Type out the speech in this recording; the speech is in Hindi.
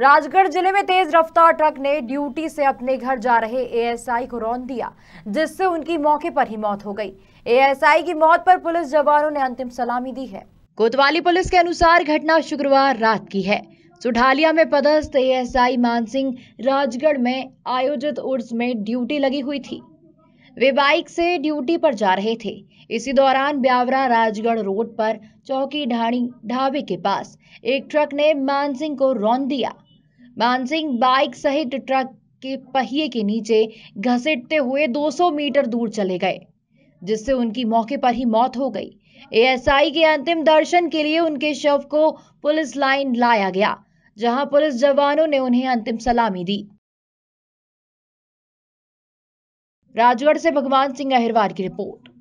राजगढ़ जिले में तेज रफ्तार ट्रक ने ड्यूटी से अपने घर जा रहे एएसआई को रौन दिया जिससे उनकी मौके पर ही मौत हो गई एएसआई की मौत पर पुलिस जवानों ने अंतिम सलामी दी है कोतवाली पुलिस के अनुसार घटना शुक्रवार रात की है सुढालिया में पदस्थ एएसआई मानसिंह राजगढ़ में आयोजित उर्स में ड्यूटी लगी हुई थी वे बाइक से ड्यूटी पर जा रहे थे इसी दौरान ब्यावरा राजगढ़ रोड पर चौकी ढाणी ढाबे के पास एक ट्रक ने मानसिंह को रौन दिया मानसिंह बाइक सहित ट्रक के पहिए के नीचे घसीटते हुए 200 मीटर दूर चले गए जिससे उनकी मौके पर ही मौत हो गई एएसआई के अंतिम दर्शन के लिए उनके शव को पुलिस लाइन लाया गया जहां पुलिस जवानों ने उन्हें अंतिम सलामी दी राजगढ़ से भगवान सिंह अहिरवार की रिपोर्ट